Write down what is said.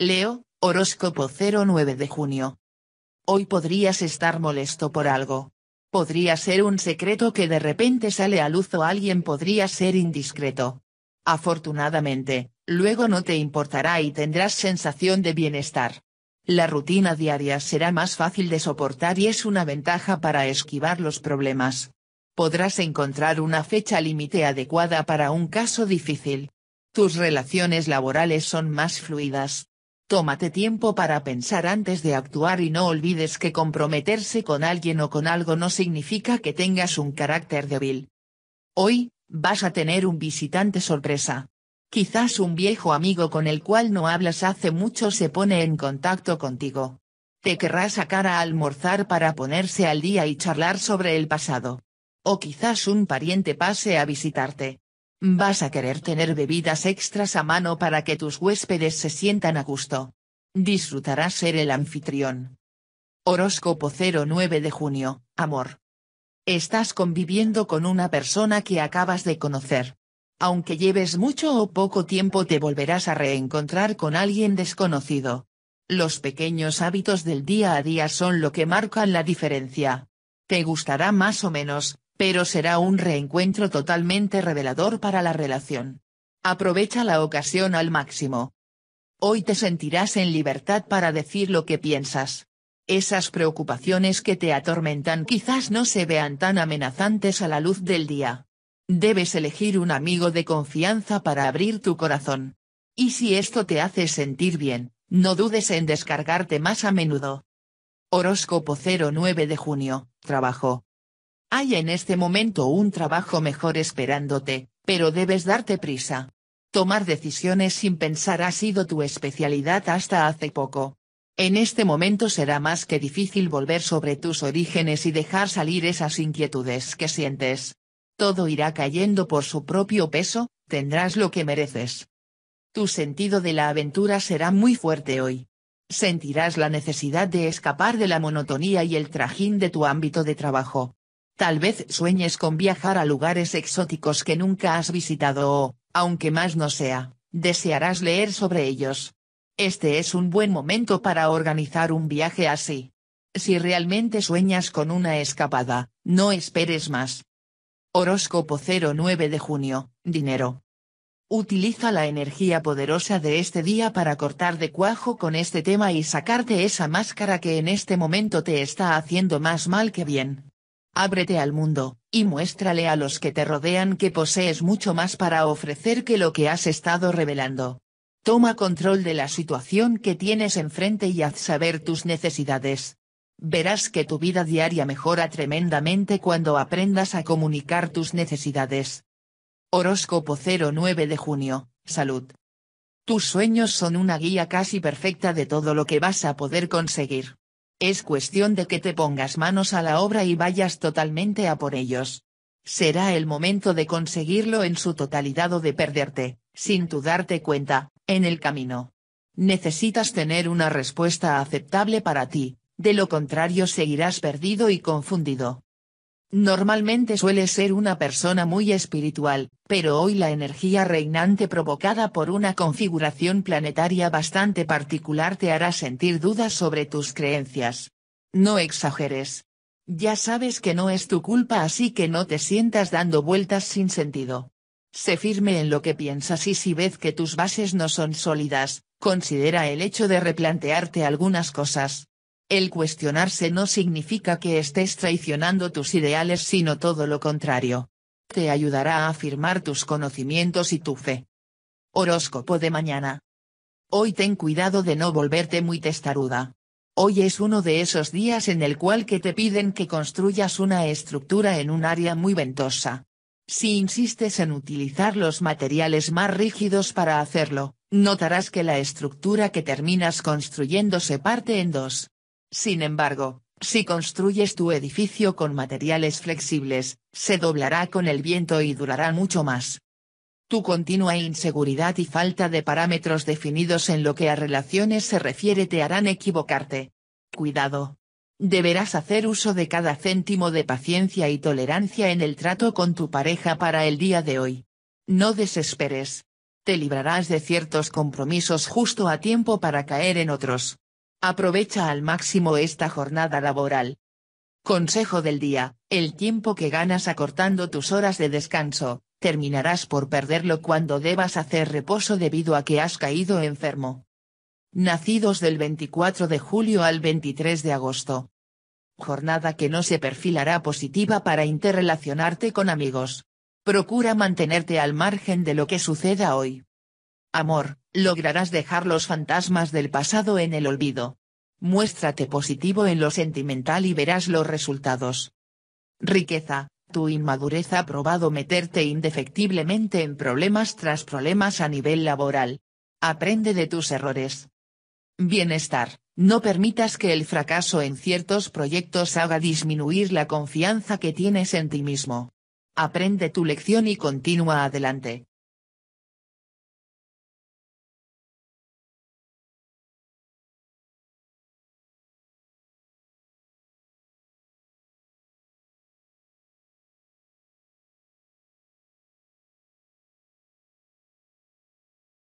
Leo, horóscopo 09 de junio. Hoy podrías estar molesto por algo. Podría ser un secreto que de repente sale a luz o alguien podría ser indiscreto. Afortunadamente, luego no te importará y tendrás sensación de bienestar. La rutina diaria será más fácil de soportar y es una ventaja para esquivar los problemas. Podrás encontrar una fecha límite adecuada para un caso difícil. Tus relaciones laborales son más fluidas, Tómate tiempo para pensar antes de actuar y no olvides que comprometerse con alguien o con algo no significa que tengas un carácter débil. Hoy, vas a tener un visitante sorpresa. Quizás un viejo amigo con el cual no hablas hace mucho se pone en contacto contigo. Te querrá sacar a almorzar para ponerse al día y charlar sobre el pasado. O quizás un pariente pase a visitarte. Vas a querer tener bebidas extras a mano para que tus huéspedes se sientan a gusto. Disfrutarás ser el anfitrión. Horóscopo 09 de junio, amor. Estás conviviendo con una persona que acabas de conocer. Aunque lleves mucho o poco tiempo te volverás a reencontrar con alguien desconocido. Los pequeños hábitos del día a día son lo que marcan la diferencia. Te gustará más o menos, pero será un reencuentro totalmente revelador para la relación. Aprovecha la ocasión al máximo. Hoy te sentirás en libertad para decir lo que piensas. Esas preocupaciones que te atormentan quizás no se vean tan amenazantes a la luz del día. Debes elegir un amigo de confianza para abrir tu corazón. Y si esto te hace sentir bien, no dudes en descargarte más a menudo. Horóscopo 09 de junio, trabajo. Hay en este momento un trabajo mejor esperándote, pero debes darte prisa. Tomar decisiones sin pensar ha sido tu especialidad hasta hace poco. En este momento será más que difícil volver sobre tus orígenes y dejar salir esas inquietudes que sientes. Todo irá cayendo por su propio peso, tendrás lo que mereces. Tu sentido de la aventura será muy fuerte hoy. Sentirás la necesidad de escapar de la monotonía y el trajín de tu ámbito de trabajo. Tal vez sueñes con viajar a lugares exóticos que nunca has visitado o, aunque más no sea, desearás leer sobre ellos. Este es un buen momento para organizar un viaje así. Si realmente sueñas con una escapada, no esperes más. Horóscopo 09 de junio, dinero. Utiliza la energía poderosa de este día para cortar de cuajo con este tema y sacarte esa máscara que en este momento te está haciendo más mal que bien. Ábrete al mundo, y muéstrale a los que te rodean que posees mucho más para ofrecer que lo que has estado revelando. Toma control de la situación que tienes enfrente y haz saber tus necesidades. Verás que tu vida diaria mejora tremendamente cuando aprendas a comunicar tus necesidades. Horóscopo 09 de junio, salud. Tus sueños son una guía casi perfecta de todo lo que vas a poder conseguir. Es cuestión de que te pongas manos a la obra y vayas totalmente a por ellos. Será el momento de conseguirlo en su totalidad o de perderte, sin tu darte cuenta, en el camino. Necesitas tener una respuesta aceptable para ti, de lo contrario seguirás perdido y confundido. Normalmente suele ser una persona muy espiritual, pero hoy la energía reinante provocada por una configuración planetaria bastante particular te hará sentir dudas sobre tus creencias. No exageres. Ya sabes que no es tu culpa así que no te sientas dando vueltas sin sentido. Sé firme en lo que piensas y si ves que tus bases no son sólidas, considera el hecho de replantearte algunas cosas. El cuestionarse no significa que estés traicionando tus ideales sino todo lo contrario. Te ayudará a afirmar tus conocimientos y tu fe. Horóscopo de mañana. Hoy ten cuidado de no volverte muy testaruda. Hoy es uno de esos días en el cual que te piden que construyas una estructura en un área muy ventosa. Si insistes en utilizar los materiales más rígidos para hacerlo, notarás que la estructura que terminas construyendo se parte en dos. Sin embargo, si construyes tu edificio con materiales flexibles, se doblará con el viento y durará mucho más. Tu continua inseguridad y falta de parámetros definidos en lo que a relaciones se refiere te harán equivocarte. Cuidado. Deberás hacer uso de cada céntimo de paciencia y tolerancia en el trato con tu pareja para el día de hoy. No desesperes. Te librarás de ciertos compromisos justo a tiempo para caer en otros. Aprovecha al máximo esta jornada laboral. Consejo del día, el tiempo que ganas acortando tus horas de descanso, terminarás por perderlo cuando debas hacer reposo debido a que has caído enfermo. Nacidos del 24 de julio al 23 de agosto. Jornada que no se perfilará positiva para interrelacionarte con amigos. Procura mantenerte al margen de lo que suceda hoy. Amor, lograrás dejar los fantasmas del pasado en el olvido. Muéstrate positivo en lo sentimental y verás los resultados. Riqueza, tu inmadurez ha probado meterte indefectiblemente en problemas tras problemas a nivel laboral. Aprende de tus errores. Bienestar, no permitas que el fracaso en ciertos proyectos haga disminuir la confianza que tienes en ti mismo. Aprende tu lección y continúa adelante.